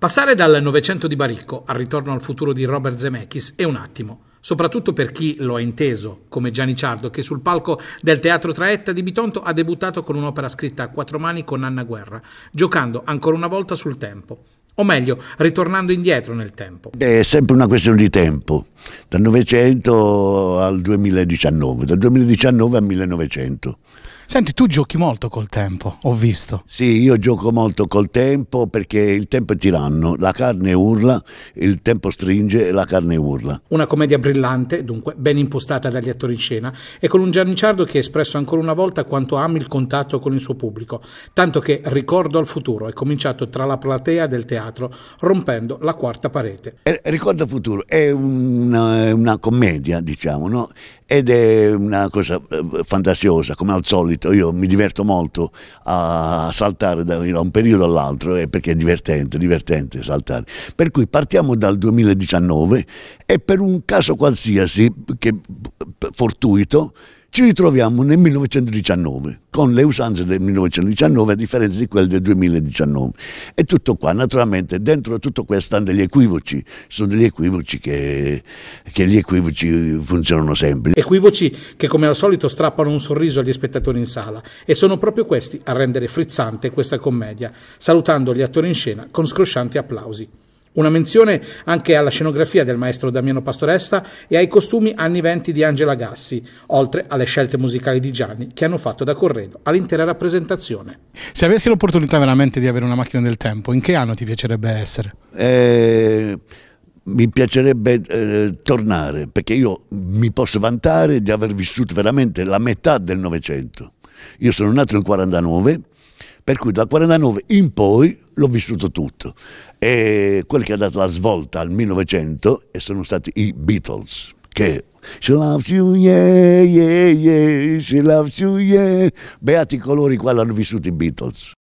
Passare dal Novecento di Baricco al ritorno al futuro di Robert Zemeckis è un attimo, soprattutto per chi lo ha inteso, come Gianni Ciardo, che sul palco del Teatro Traetta di Bitonto ha debuttato con un'opera scritta a quattro mani con Anna Guerra, giocando ancora una volta sul tempo. O meglio, ritornando indietro nel tempo. È sempre una questione di tempo, dal Novecento al 2019, dal 2019 al 1900. Senti, tu giochi molto col tempo, ho visto. Sì, io gioco molto col tempo perché il tempo è tiranno, la carne urla, il tempo stringe e la carne urla. Una commedia brillante, dunque, ben impostata dagli attori in scena e con un Gianniciardo che ha espresso ancora una volta quanto ami il contatto con il suo pubblico, tanto che Ricordo al futuro è cominciato tra la platea del teatro, rompendo la quarta parete. Eh, Ricordo al futuro è una, eh, una commedia, diciamo, no? ed è una cosa eh, fantasiosa come al solito io mi diverto molto a saltare da un periodo all'altro eh, perché è divertente, divertente saltare per cui partiamo dal 2019 e per un caso qualsiasi che, eh, fortuito ci ritroviamo nel 1919, con le usanze del 1919 a differenza di quelle del 2019. E tutto qua, naturalmente, dentro tutto questo hanno degli equivoci, sono degli equivoci che, che gli equivoci funzionano sempre. Equivoci che come al solito strappano un sorriso agli spettatori in sala e sono proprio questi a rendere frizzante questa commedia, salutando gli attori in scena con scroscianti applausi. Una menzione anche alla scenografia del maestro Damiano Pastoresta e ai costumi anni venti di Angela Gassi, oltre alle scelte musicali di Gianni che hanno fatto da corredo all'intera rappresentazione. Se avessi l'opportunità veramente di avere una macchina del tempo, in che anno ti piacerebbe essere? Eh, mi piacerebbe eh, tornare, perché io mi posso vantare di aver vissuto veramente la metà del Novecento. Io sono nato nel 49, per cui dal 49 in poi l'ho vissuto tutto. E quel che ha dato la svolta al 1900 sono stati i Beatles, che She loves you, yeah, yeah, yeah, she loves you, yeah. Beati colori qua l'hanno vissuto i Beatles.